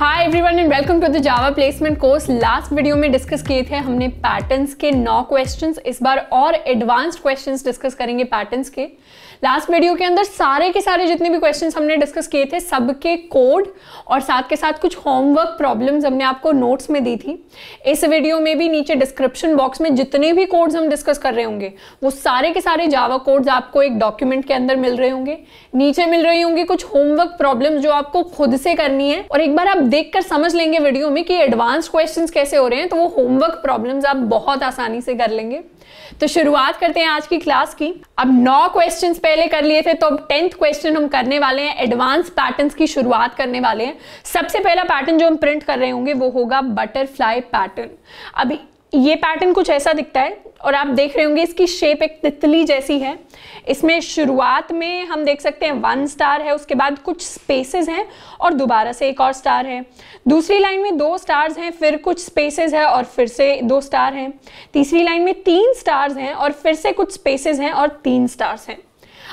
Hi everyone and welcome to the Java placement course last video में discuss किए थे हमने पैटर्न्स के नौ क्वेश्चंस इस बार और एडवांस्ड क्वेश्चंस डिस्कस करेंगे पैटर्न्स के लास्ट वीडियो के अंदर सारे के सारे जितने भी क्वेश्चन हमने डिस्कस किए थे सबके कोड और साथ के साथ कुछ होमवर्क प्रॉब्लम्स हमने आपको नोट्स में दी थी इस वीडियो में भी नीचे डिस्क्रिप्शन बॉक्स में जितने भी कोड्स हम डिस्कस कर रहे होंगे वो सारे के सारे जावा कोड्स आपको एक डॉक्यूमेंट के अंदर मिल रहे होंगे नीचे मिल रही होंगी कुछ होमवर्क प्रॉब्लम जो आपको खुद से करनी है और एक बार आप देख समझ लेंगे वीडियो में कि एडवांस क्वेश्चन कैसे हो रहे हैं तो वो होमवर्क प्रॉब्लम्स आप बहुत आसानी से कर लेंगे तो शुरुआत करते हैं आज की क्लास की अब नौ क्वेश्चंस पहले कर लिए थे तो अब टेंथ क्वेश्चन हम करने वाले हैं एडवांस पैटर्न्स की शुरुआत करने वाले हैं सबसे पहला पैटर्न जो हम प्रिंट कर रहे होंगे वो होगा बटरफ्लाई पैटर्न अभी ये पैटर्न कुछ ऐसा दिखता है और आप देख रहे होंगे इसकी शेप एक तितली जैसी है इसमें शुरुआत में हम देख सकते हैं वन स्टार है उसके बाद कुछ स्पेसेस हैं और दोबारा से एक और स्टार है दूसरी लाइन में दो स्टार्स हैं फिर कुछ स्पेसेस है और फिर से दो स्टार हैं तीसरी लाइन में तीन स्टार्स हैं और फिर से कुछ स्पेसेस हैं और तीन स्टार्स हैं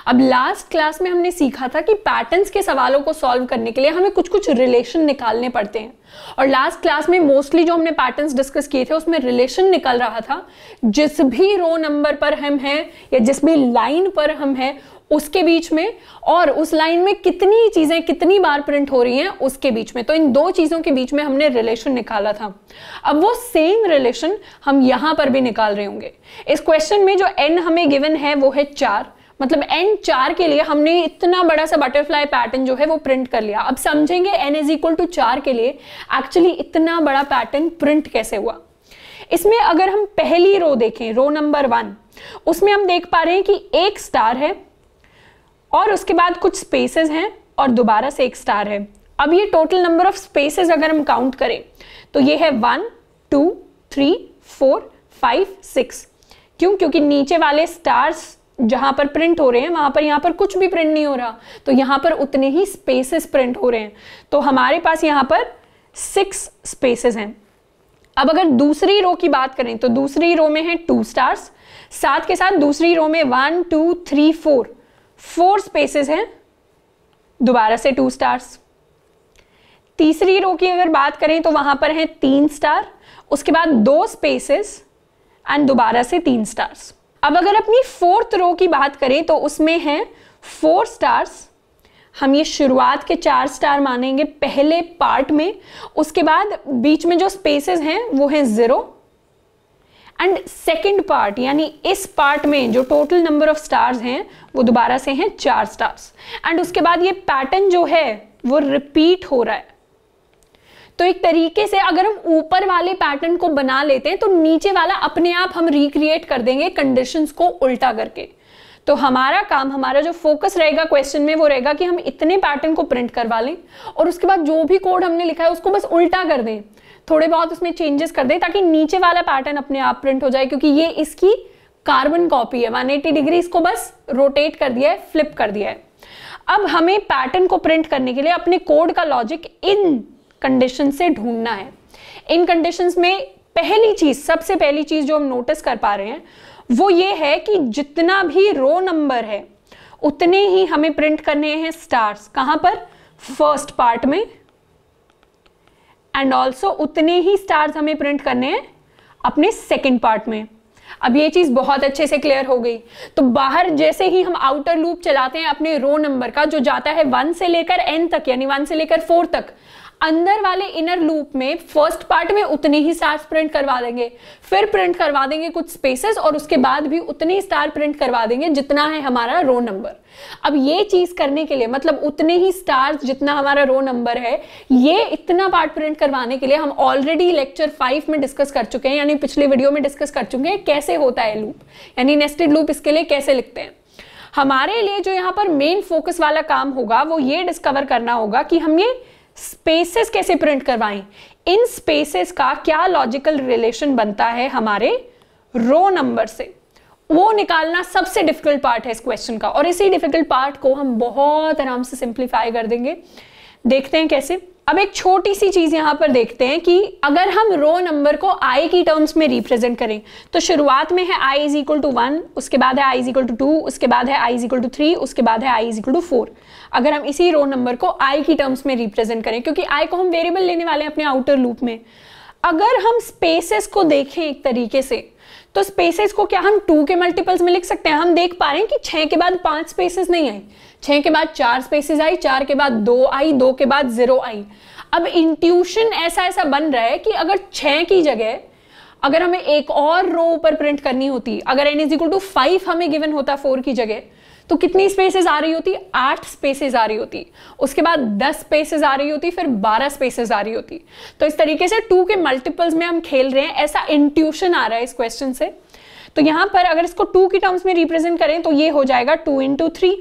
अब लास्ट क्लास में हमने सीखा था कि पैटर्न्स के सवालों को सॉल्व करने के लिए हमें कुछ कुछ रिलेशन निकालने पड़ते हैं और लास्ट क्लास में मोस्टली जो हमने पैटर्न्स डिस्कस किए थे उसमें रिलेशन निकल रहा था जिस भी रो नंबर पर हम हैं या जिस भी लाइन पर हम हैं उसके बीच में और उस लाइन में कितनी चीज़ें कितनी बार प्रिंट हो रही हैं उसके बीच में तो इन दो चीज़ों के बीच में हमने रिलेशन निकाला था अब वो सेम रिलेशन हम यहां पर भी निकाल रहे होंगे इस क्वेश्चन में जो एन हमें गिवन है वो है चार मतलब एन चार के लिए हमने इतना बड़ा सा बटरफ्लाई पैटर्न जो है वो प्रिंट कर लिया अब समझेंगे एन इज इक्वल टू चार के लिए एक्चुअली इतना बड़ा पैटर्न प्रिंट कैसे हुआ इसमें अगर हम पहली रो देखें रो नंबर वन उसमें हम देख पा रहे हैं कि एक स्टार है और उसके बाद कुछ स्पेसेस हैं और दोबारा से एक स्टार है अब ये टोटल नंबर ऑफ स्पेसेस अगर हम काउंट करें तो ये है one two three four five six क्यों क्योंकि नीचे वाले स्टार्स जहां पर प्रिंट हो रहे हैं वहां पर यहां पर कुछ भी प्रिंट नहीं हो रहा तो यहां पर उतने ही स्पेसेस प्रिंट हो रहे हैं तो हमारे पास यहां पर सिक्स स्पेसेस हैं अब अगर दूसरी रो की बात करें तो दूसरी रो में है टू स्टार्स साथ के साथ दूसरी रो में one two three four four spaces हैं दोबारा से टू स्टार्स तीसरी रो की अगर बात करें तो वहां पर है तीन स्टार उसके बाद दो स्पेसेस एंड दोबारा से तीन स्टार्स अब अगर अपनी फोर्थ रो की बात करें तो उसमें है फोर स्टार्स हम ये शुरुआत के चार स्टार मानेंगे पहले पार्ट में उसके बाद बीच में जो स्पेसेस हैं वो हैं ज़ीरो एंड सेकंड पार्ट यानी इस पार्ट में जो टोटल नंबर ऑफ स्टार्स हैं वो दोबारा से हैं चार स्टार्स एंड उसके बाद ये पैटर्न जो है वो रिपीट हो रहा है तो एक तरीके से अगर हम ऊपर वाले पैटर्न को बना लेते हैं तो नीचे वाला अपने आप हम रिक्रिएट कर देंगे कंडीशन को उल्टा करके तो हमारा काम हमारा जो फोकस रहेगा क्वेश्चन में वो रहेगा कि हम इतने पैटर्न को प्रिंट करवा लें और उसके बाद जो भी कोड हमने लिखा है उसको बस उल्टा कर दें थोड़े बहुत उसमें चेंजेस कर दें ताकि नीचे वाला पैटर्न अपने आप प्रिंट हो जाए क्योंकि ये इसकी कार्बन कॉपी है 180 डिग्री इसको बस रोटेट कर दिया है फ्लिप कर दिया है अब हमें पैटर्न को प्रिंट करने के लिए अपने कोड का लॉजिक इन कंडीशन से ढूंढना है इन कंडीशन में पहली चीज सबसे पहली चीज जो हम नोटिस कर पा रहे हैं वो ये है कि जितना भी रो नंबर है उतने ही हमें प्रिंट करने हैं स्टार्स कहां पर फर्स्ट पार्ट में एंड ऑल्सो उतने ही स्टार्स हमें प्रिंट करने हैं अपने सेकेंड पार्ट में अब ये चीज़ बहुत अच्छे से क्लियर हो गई तो बाहर जैसे ही हम आउटर लूप चलाते हैं अपने रो नंबर का जो जाता है वन से लेकर एन तक यानी वन से लेकर फोर तक अंदर वाले इनर लूप में फर्स्ट पार्ट में उतने ही स्टार्स प्रिंट करवा देंगे फिर प्रिंट करवा देंगे कुछ स्पेसेस और उसके बाद भी उतने ही स्टार प्रिंट करवा देंगे जितना है हमारा रो नंबर अब ये चीज करने के लिए मतलब उतने ही स्टार्स जितना हमारा रो नंबर है ये इतना पार्ट प्रिंट करवाने के लिए हम ऑलरेडी लेक्चर फाइव में डिस्कस कर चुके हैं यानी पिछले वीडियो में डिस्कस कर चुके हैं कैसे होता है लूप यानी नेस्टेड लूप इसके लिए कैसे लिखते हैं हमारे लिए जो यहाँ पर मेन फोकस वाला काम होगा वो ये डिस्कवर करना होगा कि हम ये स्पेसेस कैसे प्रिंट करवाएं इन स्पेसेस का क्या लॉजिकल रिलेशन बनता है हमारे रो नंबर से वो निकालना सबसे डिफिकल्ट पार्ट है इस क्वेश्चन का और इसी डिफिकल्ट पार्ट को हम बहुत आराम से सिंप्लीफाई कर देंगे देखते हैं कैसे अब एक छोटी सी चीज यहां पर देखते हैं कि अगर हम रो नंबर को आई की टर्म्स में रिप्रेजेंट करें तो शुरुआत में है आई इज इक्वल टू वन उसके बाद है आई इज इक्वल टू टू उसके बाद है आई इज इक्वल टू थ्री उसके बाद है आई इज इक्वल टू फोर अगर हम इसी रो नंबर को आई की टर्म्स में रिप्रेजेंट करें क्योंकि आई को हम वेरिएबल लेने वाले हैं अपने आउटर लूप में अगर हम स्पेसेस को देखें एक तरीके से तो स्पेसेस को क्या हम टू के मल्टीपल्स में लिख सकते हैं हम देख पा रहे हैं कि छह के बाद पांच स्पेसेस नहीं आई छह के बाद चार स्पेसेस आई चार के बाद दो आई दो के बाद जीरो आई अब इंट्यूशन ऐसा ऐसा बन रहा है कि अगर छह की जगह अगर हमें एक और रो ऊपर प्रिंट करनी होती अगर n is equal to five हमें गिवन होता फोर की जगह तो कितनी स्पेसेस आ रही होती आठ स्पेसेस आ रही होती उसके बाद दस स्पेसेस आ रही होती फिर बारह स्पेसेस आ रही होती तो इस तरीके से टू के मल्टीपल्स में हम खेल रहे हैं ऐसा इंट्यूशन आ रहा है इस क्वेश्चन से तो यहां पर अगर इसको टू की टर्म्स में रिप्रेजेंट करें तो ये हो जाएगा two into three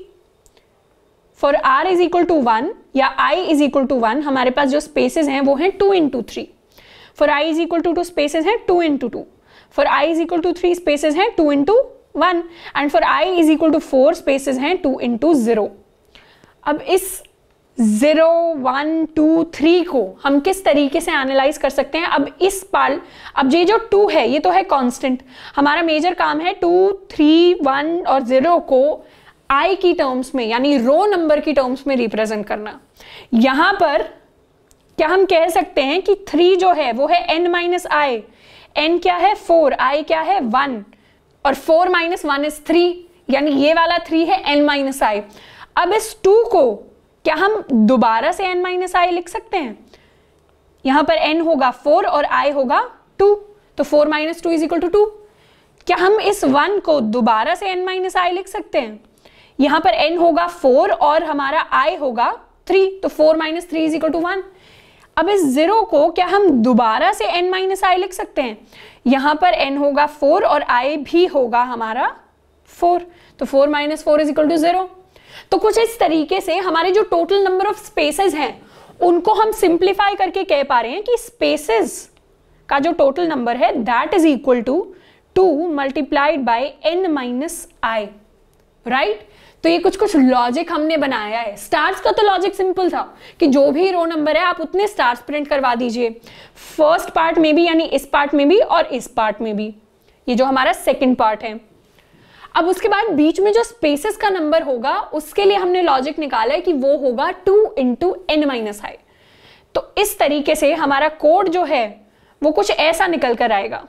for r is equal to one या आई इज इक्वल टू वन हमारे पास जो स्पेसेस हैं वो हैं two into three for I is equal to two spaces हैं two into two for I is equal to three spaces हैं two into one and for I is equal to four spaces हैं two into zero अब इस zero one two three को हम किस तरीके से एनालाइज कर सकते हैं अब इस पाल अब ये जो टू है ये तो है कांस्टेंट हमारा मेजर काम है टू थ्री वन और ज़ीरो को आई की टर्म्स में यानी रो नंबर की टर्म्स में रिप्रेजेंट करना यहां पर क्या हम कह सकते हैं कि थ्री जो है वो है एन माइनस आई एन क्या है फोर आई क्या है वन और four minus one is three यानी ये वाला थ्री है एन माइनस आई अब इस टू को क्या हम दोबारा से एन माइनस आई लिख सकते हैं यहां पर एन होगा फोर और आई होगा टू तो four minus two is equal to two क्या हम इस वन को दोबारा से एन माइनस आई लिख सकते हैं यहां पर एन होगा फोर और हमारा आई होगा थ्री तो four minus three is equal to one अब इस जीरो को क्या हम दोबारा से एन माइनस आई लिख सकते हैं यहां पर एन होगा फोर और आई भी होगा हमारा फोर तो four minus four is equal to zero तो कुछ इस तरीके से हमारे जो टोटल नंबर ऑफ स्पेसेस हैं उनको हम सिंप्लीफाई करके कह पा रहे हैं कि स्पेसेस का जो टोटल नंबर है that is equal to two multiplied by n minus i right तो ये कुछ कुछ लॉजिक हमने बनाया है स्टार्स का तो लॉजिक सिंपल था कि जो भी रो नंबर है आप उतने स्टार्स प्रिंट करवा दीजिए फर्स्ट पार्ट में भी यानी इस पार्ट में भी और इस पार्ट में भी ये जो हमारा सेकेंड पार्ट है अब उसके बाद बीच में जो स्पेसेस का नंबर होगा उसके लिए हमने लॉजिक निकाला है कि वो होगा टू इंटू एन माइनस आई तो इस तरीके से हमारा कोड जो है वो कुछ ऐसा निकल कर आएगा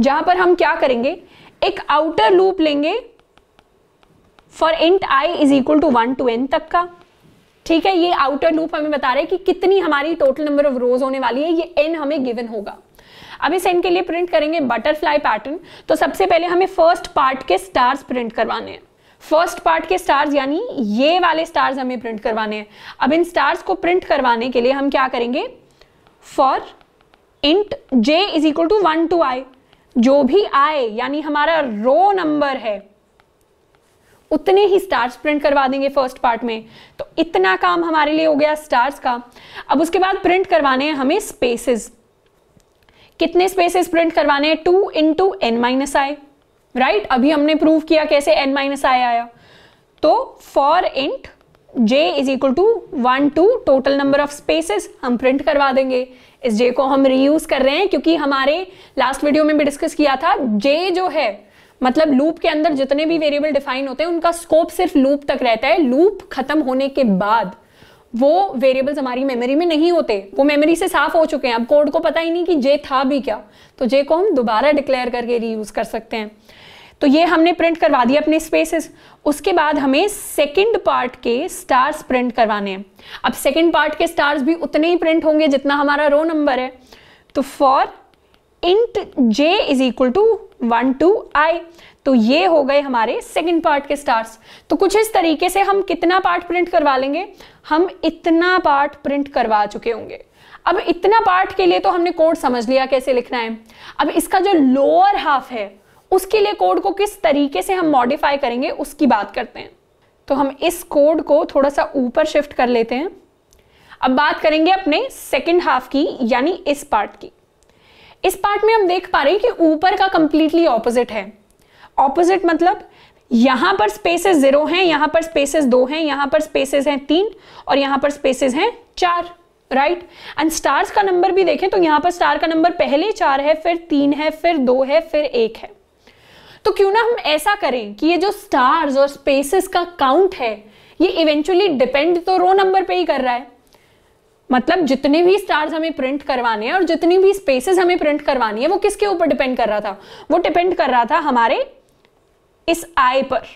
जहां पर हम क्या करेंगे एक आउटर लूप लेंगे for int i is equal to one to n तक का ठीक है ये आउटर लूप हमें बता रहे हैं कि कितनी हमारी टोटल नंबर ऑफ रोज होने वाली है ये एन हमें गिवन होगा अब इस एन के लिए प्रिंट करेंगे बटरफ्लाई पैटर्न तो सबसे पहले हमें फर्स्ट पार्ट के स्टार्स प्रिंट करवाने हैं फर्स्ट पार्ट के स्टार्स यानी ये वाले स्टार्स हमें प्रिंट करवाने हैं अब इन स्टार्स को प्रिंट करवाने के लिए हम क्या करेंगे for int J is equal to one to i जो भी आए यानी हमारा रो नंबर है उतने ही स्टार्स प्रिंट करवा देंगे फर्स्ट पार्ट में तो इतना काम हमारे लिए हो गया स्टार्स का अब उसके बाद प्रिंट करवाने हैं हमें स्पेसेस कितने स्पेसेस प्रिंट करवाने हैं two into n minus i right अभी हमने प्रूव किया कैसे एन माइनस आई आया तो for int J is equal to one to total number of spaces हम प्रिंट करवा देंगे इस जे को हम रीयूज कर रहे हैं क्योंकि हमारे लास्ट वीडियो में भी डिस्कस किया था जे जो है मतलब लूप के अंदर जितने भी वेरिएबल डिफाइन होते हैं उनका स्कोप सिर्फ लूप तक रहता है लूप खत्म होने के बाद वो वेरिएबल्स हमारी मेमोरी में नहीं होते वो मेमोरी से साफ हो चुके हैं अब कोड को पता ही नहीं कि जे था भी क्या तो जे को हम दोबारा डिक्लेयर करके रीयूज कर सकते हैं तो ये हमने प्रिंट करवा दिया अपने स्पेसेस उसके बाद हमें सेकंड पार्ट के स्टार्स प्रिंट करवाने हैं अब सेकंड पार्ट के स्टार्स भी उतने ही प्रिंट होंगे जितना हमारा रो नंबर है तो for int J is equal to one to i तो ये हो गए हमारे सेकंड पार्ट के स्टार्स तो कुछ इस तरीके से हम कितना पार्ट प्रिंट करवा लेंगे हम इतना पार्ट प्रिंट करवा चुके होंगे अब इतना पार्ट के लिए तो हमने कोड समझ लिया कैसे लिखना है अब इसका जो लोअर हाफ है उसके लिए कोड को किस तरीके से हम मॉडिफाई करेंगे उसकी बात करते हैं तो हम इस कोड को थोड़ा सा ऊपर शिफ्ट कर लेते हैं अब बात करेंगे अपने सेकेंड हाफ की यानी इस पार्ट की इस पार्ट में हम देख पा रहे हैं कि ऊपर का कंप्लीटली ऑपोजिट है ऑपोजिट मतलब यहां पर स्पेसेस जीरो हैं यहां पर स्पेसेस दो हैं यहां पर स्पेसेस हैं तीन और यहां पर स्पेसेस हैं चार राइट एंड स्टार्स का नंबर भी देखें तो यहां पर स्टार का नंबर पहले चार है फिर तीन है फिर दो है फिर एक है तो क्यों ना हम ऐसा करें कि ये जो स्टार्स और स्पेसेस का काउंट है ये इवेंचुअली डिपेंड तो रो नंबर पे ही कर रहा है मतलब जितने भी स्टार्स हमें प्रिंट करवाने हैं और जितनी भी स्पेसेस हमें प्रिंट करवानी है वो किसके ऊपर डिपेंड कर रहा था वो डिपेंड कर रहा था हमारे इस आय पर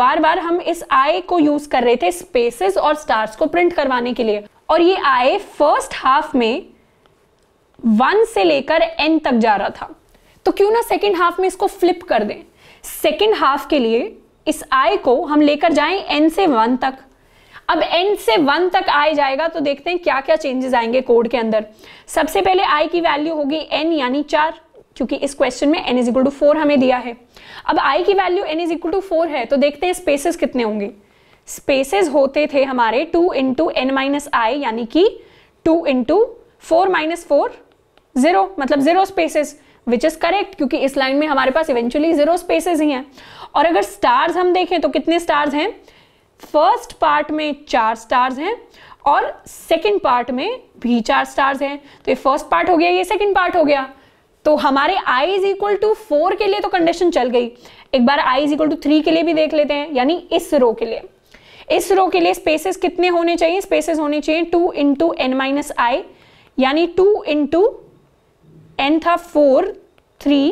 बार बार हम इस आय को यूज कर रहे थे स्पेसेस और स्टार्स को प्रिंट करवाने के लिए और ये आय फर्स्ट हाफ में वन से लेकर एन तक जा रहा था तो क्यों ना सेकेंड हाफ में इसको फ्लिप कर दें सेकेंड हाफ के लिए इस आय को हम लेकर जाएं एन से वन तक अब एन से वन तक आई जाएगा तो देखते हैं क्या क्या चेंजेस आएंगे कोड के अंदर सबसे पहले आई की वैल्यू होगी एन यानी चार क्योंकि इस क्वेश्चन में n is equal to four हमें दिया है अब आई की value n is equal to four है तो देखते हैं स्पेसेस कितने होंगे स्पेसेस होते थे हमारे two into n minus i यानी कि two into four minus four zero मतलब zero spaces which is correct क्योंकि इस लाइन में हमारे पास इवेंचुअली जीरो स्पेसेस ही हैं और अगर स्टार्स हम देखें तो कितने स्टार्स हैं फर्स्ट पार्ट में चार स्टार्स हैं और सेकंड पार्ट में भी चार स्टार्स हैं तो ये फर्स्ट पार्ट हो गया ये सेकंड पार्ट हो गया तो हमारे i is equal to four के लिए तो कंडीशन चल गई एक बार i is equal to three के लिए भी देख लेते हैं यानी इस रो के लिए इस रो के लिए स्पेसेस कितने होने चाहिए स्पेसेस होने चाहिए two into n minus i यानी टू इंटू एन था फोर थ्री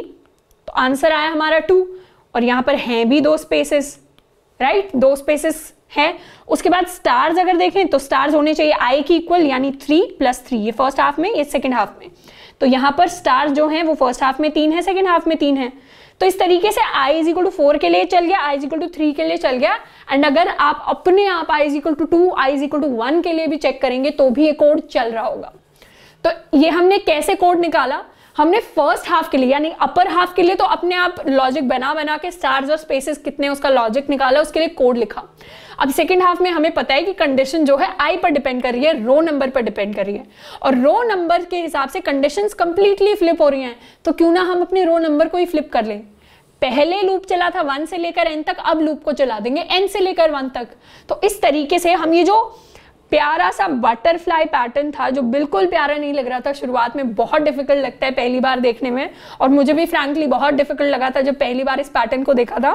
तो आंसर आया हमारा टू और यहां पर हैं भी दो स्पेसेस राइट right? दो स्पेसेस है उसके बाद स्टार्स अगर देखें तो स्टार्स होने चाहिए आई की इक्वल यानी थ्री प्लस थ्री ये फर्स्ट हाफ में ये सेकेंड हाफ में तो यहाँ पर स्टार्स जो हैं वो फर्स्ट हाफ में तीन है सेकेंड हाफ में तीन है तो इस तरीके से i is equal to four के लिए चल गया i is equal to three के लिए चल गया एंड अगर आप अपने आप i is equal to two I is equal to one के लिए भी चेक करेंगे तो भी ये कोड चल रहा होगा तो ये हमने कैसे कोड निकाला हमने फर्स्ट हाफ के लिए यानी अपर हाफ के लिए तो अपने आप लॉजिक बना बना के स्टार्स और स्पेसेस कितने उसका लॉजिक निकाला उसके लिए कोड लिखा अब सेकेंड हाफ में हमें पता है कि कंडीशन जो है आई पर डिपेंड कर रही है रो नंबर पर डिपेंड कर रही है और रो नंबर के हिसाब से कंडीशन कंप्लीटली फ्लिप हो रही हैं तो क्यों ना हम अपने रो नंबर को ही फ्लिप कर लें पहले लूप चला था वन से लेकर एन तक अब लूप को चला देंगे एन से लेकर वन तक तो इस तरीके से हम ये जो प्यारा सा बटरफ्लाई पैटर्न था जो बिल्कुल प्यारा नहीं लग रहा था शुरुआत में बहुत डिफिकल्ट लगता है पहली बार देखने में और मुझे भी फ्रैंकली बहुत डिफिकल्ट लगा था जब पहली बार इस पैटर्न को देखा था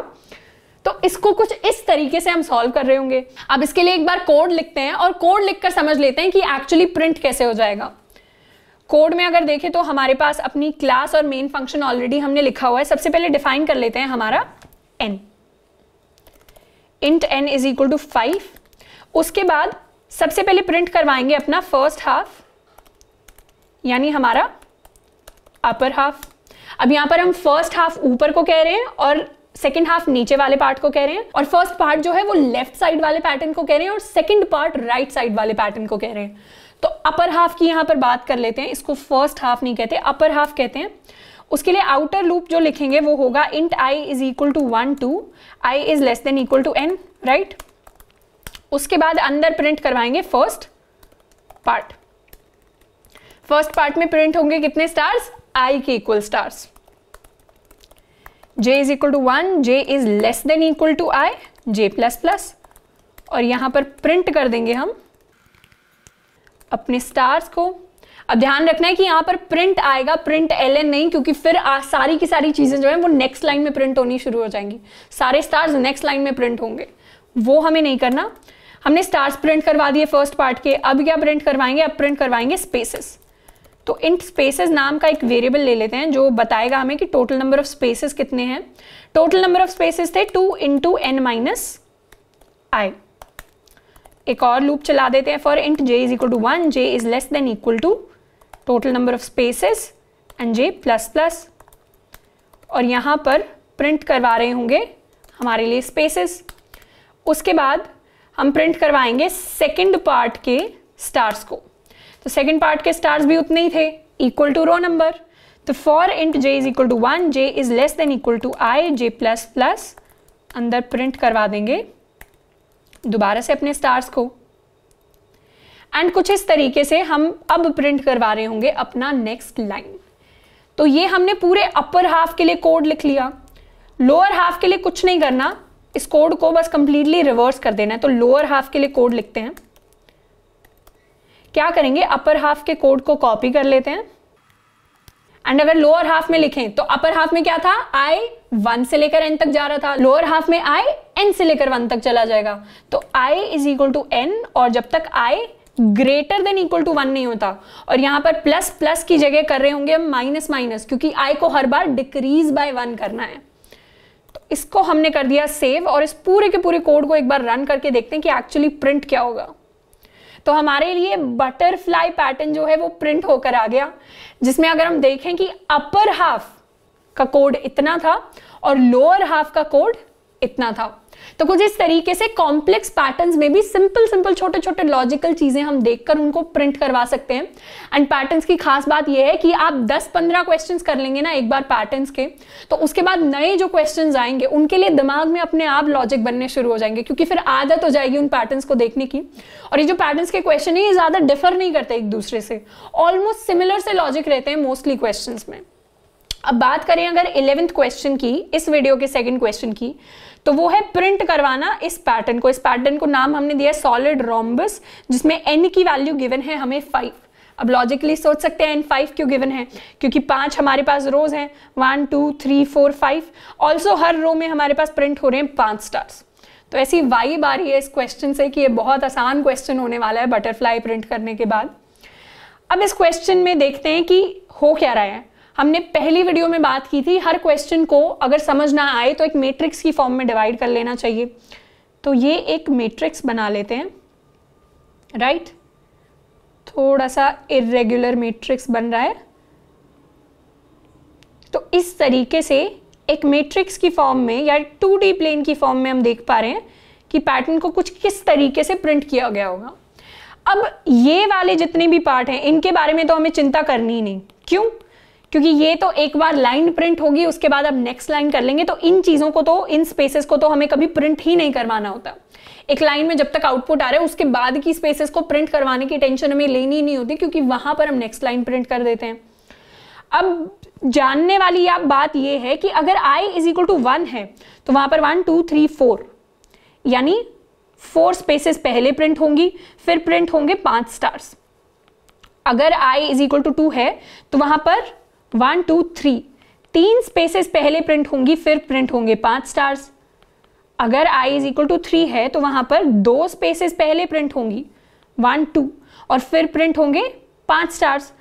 तो इसको कुछ इस तरीके से हम सॉल्व कर रहे होंगे अब इसके लिए एक बार कोड लिखते हैं और कोड लिखकर समझ लेते हैं कि एक्चुअली प्रिंट कैसे हो जाएगा कोड में अगर देखें तो हमारे पास अपनी क्लास और मेन फंक्शन ऑलरेडी हमने लिखा हुआ है सबसे पहले डिफाइन कर लेते हैं हमारा n int n is equal to five उसके बाद सबसे पहले प्रिंट करवाएंगे अपना फर्स्ट हाफ यानी हमारा अपर हाफ अब यहां पर हम फर्स्ट हाफ ऊपर को कह रहे हैं और सेकेंड हाफ नीचे वाले पार्ट को कह रहे हैं और फर्स्ट पार्ट जो है वो लेफ्ट साइड वाले पैटर्न को कह रहे हैं और सेकेंड पार्ट राइट साइड वाले पैटर्न को कह रहे हैं तो अपर हाफ की यहां पर बात कर लेते हैं इसको फर्स्ट हाफ नहीं कहते अपर हाफ कहते हैं उसके लिए आउटर लूप जो लिखेंगे वो होगा int i is equal to one to I is less than equal to n right उसके बाद अंदर प्रिंट करवाएंगे फर्स्ट पार्ट फर्स्ट पार्ट में प्रिंट होंगे कितने स्टार्स आई के equal stars j is equal to one J is less than equal to I J plus plus और यहां पर प्रिंट कर देंगे हम अपने स्टार्स को अब ध्यान रखना है कि यहां पर प्रिंट आएगा प्रिंट एल एन नहीं क्योंकि फिर आ, सारी की सारी चीज़ें जो है वो नेक्स्ट लाइन में प्रिंट होनी शुरू हो जाएंगी सारे स्टार्स नेक्स्ट लाइन में प्रिंट होंगे वो हमें नहीं करना हमने स्टार्स प्रिंट करवा दिए फर्स्ट पार्ट के अब क्या प्रिंट करवाएंगे अब प्रिंट करवाएंगे स्पेसेस तो इंट स्पेसेस नाम का एक वेरिएबल ले लेते हैं जो बताएगा हमें कि टोटल नंबर ऑफ स्पेसेस कितने हैं टोटल नंबर ऑफ स्पेसेस थे two into n minus i एक और लूप चला देते हैं for int J is equal to one J is less than equal to total number of spaces and j plus plus और यहां पर print करवा रहे होंगे हमारे लिए स्पेसेस उसके बाद हम प्रिंट करवाएंगे सेकेंड पार्ट के स्टार्स को तो सेकेंड पार्ट के स्टार्स भी उतने ही थे इक्वल टू रो नंबर तो for int J is equal to one J is less than equal to I J plus plus अंदर प्रिंट करवा देंगे दोबारा से अपने स्टार्स को एंड कुछ इस तरीके से हम अब प्रिंट करवा रहे होंगे अपना नेक्स्ट लाइन तो ये हमने पूरे अपर हाफ के लिए कोड लिख लिया लोअर हाफ के लिए कुछ नहीं करना इस कोड को बस कंप्लीटली रिवर्स कर देना है तो लोअर हाफ के लिए कोड लिखते हैं क्या करेंगे अपर हाफ के कोड को कॉपी कर लेते हैं एंड अगर लोअर हाफ में लिखें तो अपर हाफ में क्या था आई वन से लेकर एन तक जा रहा था लोअर हाफ में आई एन से लेकर वन तक चला जाएगा तो आई इज इक्वल टू एन और जब तक i greater than equal to one नहीं होता और यहां पर प्लस प्लस की जगह कर रहे होंगे हम माइनस माइनस क्योंकि आई को हर बार डिक्रीज बाय वन करना है तो इसको हमने कर दिया सेव और इस पूरे के पूरे कोड को एक बार रन करके देखते हैं कि एक्चुअली प्रिंट क्या होगा तो हमारे लिए बटरफ्लाई पैटर्न जो है वो प्रिंट होकर आ गया जिसमें अगर हम देखें कि अपर हाफ का कोड इतना था और लोअर हाफ का कोड इतना था तो कुछ इस तरीके से कॉम्प्लेक्स पैटर्न में भी सिंपल सिंपल छोटे छोटे लॉजिकल चीजें हम देखकर उनको प्रिंट करवा सकते हैं एंड पैटर्न की खास बात यह है कि आप दस पंद्रह क्वेश्चन कर लेंगे ना एक बार पैटर्न के तो उसके बाद नए जो क्वेश्चन आएंगे उनके लिए दिमाग में अपने आप लॉजिक बनने शुरू हो जाएंगे क्योंकि फिर आदत हो जाएगी उन पैटर्न को देखने की और ये जो पैटर्न के क्वेश्चन है ये ज्यादा डिफर नहीं करते एक दूसरे से ऑलमोस्ट सिमिलर से लॉजिक रहते हैं मोस्टली क्वेश्चन में अब बात करें अगर इलेवेंथ क्वेश्चन की इस वीडियो के सेकंड क्वेश्चन की तो वो है प्रिंट करवाना इस पैटर्न को इस पैटर्न को नाम हमने दिया है सॉलिड रोम्बस जिसमें एन की वैल्यू गिवन है हमें फाइव अब लॉजिकली सोच सकते हैं एन फाइव क्यों गिवन है क्योंकि पांच हमारे पास रोज हैं one two three four five also हर रो में हमारे पास प्रिंट हो रहे हैं पांच स्टार्स तो ऐसी वाइब आ रही है इस क्वेश्चन से कि ये बहुत आसान क्वेश्चन होने वाला है बटरफ्लाई प्रिंट करने के बाद अब इस क्वेश्चन में देखते हैं कि हो क्या रहा है हमने पहली वीडियो में बात की थी हर क्वेश्चन को अगर समझ ना आए तो एक मैट्रिक्स की फॉर्म में डिवाइड कर लेना चाहिए तो ये एक मैट्रिक्स बना लेते हैं राइट right? थोड़ा सा इरेगुलर मैट्रिक्स बन रहा है तो इस तरीके से एक मैट्रिक्स की फॉर्म में या टू डी प्लेन की फॉर्म में हम देख पा रहे हैं कि पैटर्न को कुछ किस तरीके से प्रिंट किया गया होगा अब ये वाले जितने भी पार्ट हैं इनके बारे में तो हमें चिंता करनी ही नहीं क्यों क्योंकि ये तो एक बार लाइन प्रिंट होगी उसके बाद अब नेक्स्ट लाइन कर लेंगे तो इन चीज़ों को तो इन स्पेसेस को तो हमें कभी प्रिंट ही नहीं करवाना होता एक लाइन में जब तक आउटपुट आ रहा है उसके बाद की स्पेसेस को प्रिंट करवाने की टेंशन हमें लेनी नहीं होती क्योंकि वहां पर हम नेक्स्ट लाइन प्रिंट कर देते हैं अब जानने वाली आप बात यह है कि अगर i is equal to one है तो वहां पर वन टू थ्री फोर यानी फोर स्पेसेस पहले प्रिंट होंगी फिर प्रिंट होंगे पांच स्टार्स अगर i is equal to two है तो वहां पर वन टू थ्री तीन स्पेसेस पहले प्रिंट होंगी फिर प्रिंट होंगे पांच स्टार्स अगर i is equal to three है तो वहां पर दो स्पेसेस पहले प्रिंट होंगी वन टू और फिर प्रिंट होंगे पांच स्टार्स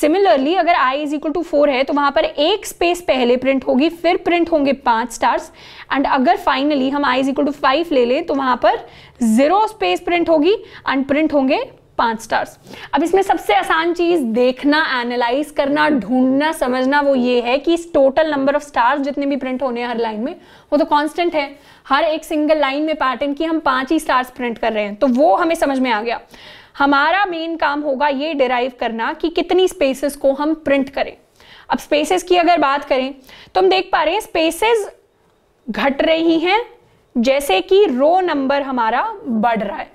सिमिलरली अगर i is equal to four है तो वहां पर एक स्पेस पहले प्रिंट होगी फिर प्रिंट होंगे पांच स्टार्स एंड अगर फाइनली हम i is equal to five ले लें तो वहां पर जीरो स्पेस प्रिंट होगी एंड प्रिंट होंगे पांच स्टार्स अब इसमें सबसे आसान चीज़ देखना एनालाइज करना ढूंढना समझना वो ये है कि इस टोटल नंबर ऑफ स्टार्स जितने भी प्रिंट होने हैं हर लाइन में वो तो कांस्टेंट है हर एक सिंगल लाइन में पैटर्न की हम पांच ही स्टार्स प्रिंट कर रहे हैं तो वो हमें समझ में आ गया हमारा मेन काम होगा ये डिराइव करना कि कितनी स्पेसेस को हम प्रिंट करें अब स्पेसेस की अगर बात करें तो हम देख पा रहे हैं स्पेसेस घट रही हैं जैसे कि रो नंबर हमारा बढ़ रहा है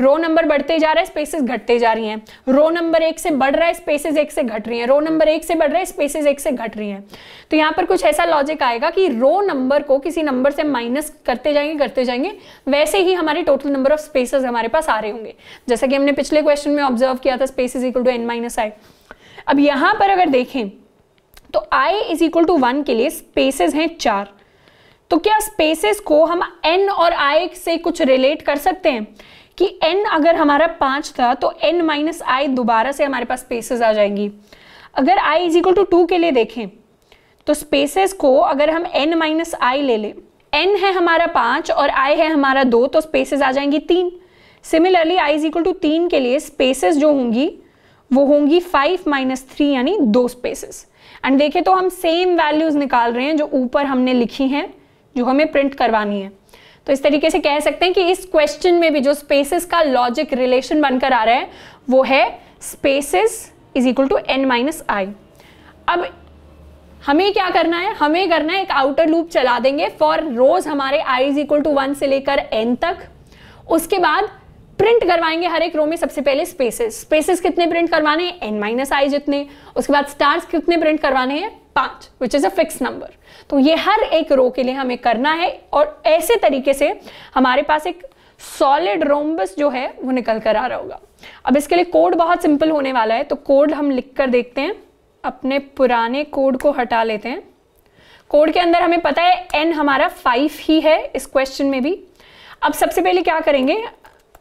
रो नंबर बढ़ते जा रहा है स्पेसेस घटते जा रही हैं रो नंबर एक से बढ़ रहा है स्पेसेस एक से घट रही हैं रो नंबर एक से बढ़ रहा है स्पेसेस एक से घट रही हैं तो यहाँ पर कुछ ऐसा लॉजिक आएगा कि रो नंबर को किसी नंबर से माइनस करते जाएंगे करते जाएंगे वैसे ही हमारे टोटल नंबर ऑफ स्पेसेस हमारे पास आ रहे होंगे जैसा कि हमने पिछले क्वेश्चन में ऑब्जर्व किया था spaces equal to N minus I अब यहाँ पर अगर देखें तो आई इज इक्वल टू वन के लिए स्पेसेस हैं चार तो क्या स्पेसेस को हम एन और आई से कुछ रिलेट कर सकते हैं कि n अगर हमारा पांच था तो n माइनस आई दोबारा से हमारे पास स्पेसेस आ जाएंगी अगर i is equal to two के लिए देखें तो स्पेसेस को अगर हम n माइनस आई ले लें एन है हमारा पांच और आई है हमारा दो तो स्पेसेस आ जाएंगी तीन similarly I is equal to तीन के लिए स्पेसेस जो होंगी वो होंगी फाइव माइनस थ्री यानी दो स्पेसेस एंड देखें तो हम सेम वैल्यूज़ निकाल रहे हैं जो ऊपर हमने लिखी हैं जो हमें प्रिंट करवानी है तो इस तरीके से कह सकते हैं कि इस क्वेश्चन में भी जो स्पेसिस का लॉजिक रिलेशन बनकर आ रहा है वो है spaces is equal to N minus I अब हमें क्या करना है हमें करना है एक आउटर लूप चला देंगे फॉर रोज हमारे I is equal to one से लेकर एन तक उसके बाद प्रिंट करवाएंगे हर एक रो में सबसे पहले स्पेसेस स्पेसेस कितने प्रिंट करवाने हैं एन माइनस आई जितने उसके बाद स्टार्स कितने प्रिंट करवाने हैं पाँच which is a fix number तो ये हर एक रो के लिए हमें करना है और ऐसे तरीके से हमारे पास एक सॉलिड रोम्बस जो है वो निकल कर आ रहा होगा अब इसके लिए कोड बहुत सिंपल होने वाला है तो कोड हम लिख कर देखते हैं अपने पुराने कोड को हटा लेते हैं कोड के अंदर हमें पता है एन हमारा फाइव ही है इस क्वेश्चन में भी अब सबसे पहले क्या करेंगे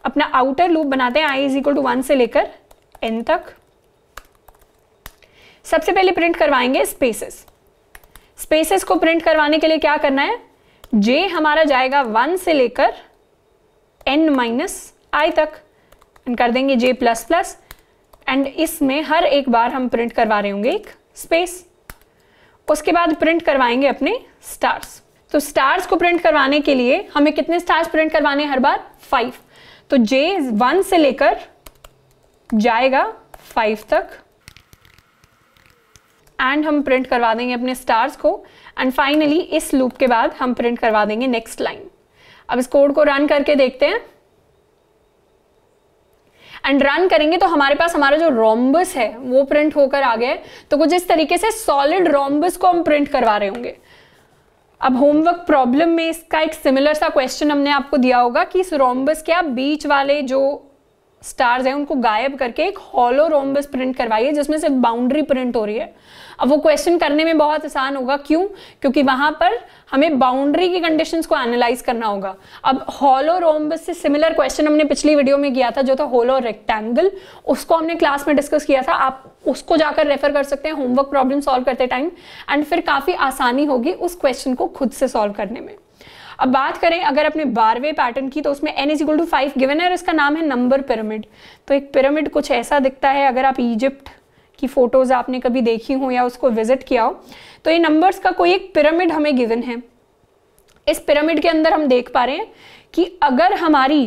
अपना आउटर लूप बनाते हैं आई इज इक्वल टू वन से लेकर एन तक सबसे पहले प्रिंट करवाएंगे स्पेसेस स्पेसेस को प्रिंट करवाने के लिए क्या करना है जे हमारा जाएगा वन से लेकर एन माइनस आई तक एंड कर देंगे जे प्लस प्लस एंड इसमें हर एक बार हम प्रिंट करवा रहे होंगे एक स्पेस उसके बाद प्रिंट करवाएंगे अपने स्टार्स तो स्टार्स को प्रिंट करवाने के लिए हमें कितने स्टार्स प्रिंट करवाने हर बार फाइव तो जे वन से लेकर जाएगा फाइव तक एंड हम प्रिंट करवा देंगे अपने स्टार्स को एंड फाइनली इस लूप के बाद हम प्रिंट करवा देंगे नेक्स्ट लाइन अब इस कोड को रन करके देखते हैं एंड रन करेंगे तो हमारे पास हमारा जो रोम्बस है वो प्रिंट होकर आ गया है तो कुछ इस तरीके से सॉलिड रोम्बस को हम प्रिंट करवा रहे होंगे अब होमवर्क प्रॉब्लम में इसका एक सिमिलर सा क्वेश्चन हमने आपको दिया होगा कि इस रोम्बस के आप बीच वाले जो स्टार्स हैं उनको गायब करके एक हॉलो रोम्बस प्रिंट करवाइए जिसमें सिर्फ बाउंड्री प्रिंट हो रही है अब वो क्वेश्चन करने में बहुत आसान होगा क्यों क्योंकि वहां पर हमें बाउंड्री की कंडीशंस को एनालाइज करना होगा अब होलो रोम्बस से सिमिलर क्वेश्चन हमने पिछली वीडियो में किया था जो था होलो रेक्टेंगल उसको हमने क्लास में डिस्कस किया था आप उसको जाकर रेफर कर सकते हैं होमवर्क प्रॉब्लम सॉल्व करते टाइम एंड फिर काफ़ी आसानी होगी उस क्वेश्चन को खुद से सॉल्व करने में अब बात करें अगर अपने बारहवें पैटर्न की तो उसमें N is equal to five given है और इसका नाम है नंबर पिरामिड तो एक पिरामिड कुछ ऐसा दिखता है अगर आप इजिप्ट की फ़ोटोज़ आपने कभी देखी हो या उसको विज़िट किया हो तो ये नंबर्स का कोई एक पिरामिड हमें गिवन है इस पिरामिड के अंदर हम देख पा रहे हैं कि अगर हमारी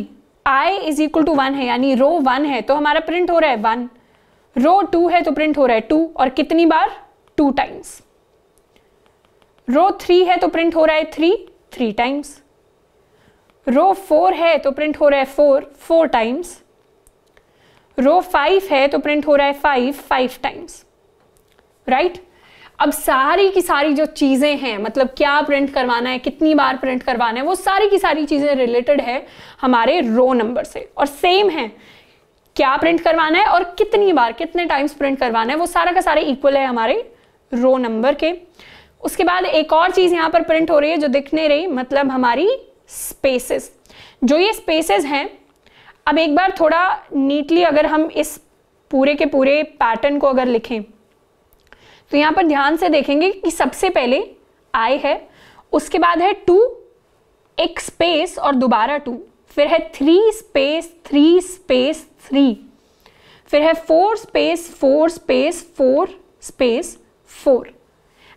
I is equal to one है यानी रो वन है तो हमारा प्रिंट हो रहा है वन रो टू है तो प्रिंट हो रहा है टू और कितनी बार टू टाइम्स रो थ्री है तो प्रिंट हो रहा है three three times row four है तो प्रिंट हो रहा है four four times row five है तो प्रिंट हो रहा है फाइव फाइव टाइम्स राइट अब सारी की सारी जो चीज़ें हैं मतलब क्या प्रिंट करवाना है कितनी बार प्रिंट करवाना है वो सारी की सारी चीज़ें रिलेटेड है हमारे रो नंबर से और सेम है क्या प्रिंट करवाना है और कितनी बार कितने टाइम्स प्रिंट करवाना है वो सारा का सारा इक्वल है हमारे रो नंबर के उसके बाद एक और चीज़ यहां पर प्रिंट हो रही है जो दिखने रही मतलब हमारी स्पेसेस जो ये स्पेसेस हैं अब एक बार थोड़ा नीटली अगर हम इस पूरे के पूरे पैटर्न को अगर लिखें तो यहाँ पर ध्यान से देखेंगे कि सबसे पहले आई है उसके बाद है टू एक स्पेस और दोबारा टू फिर है three space three space three फिर है four space four space four space four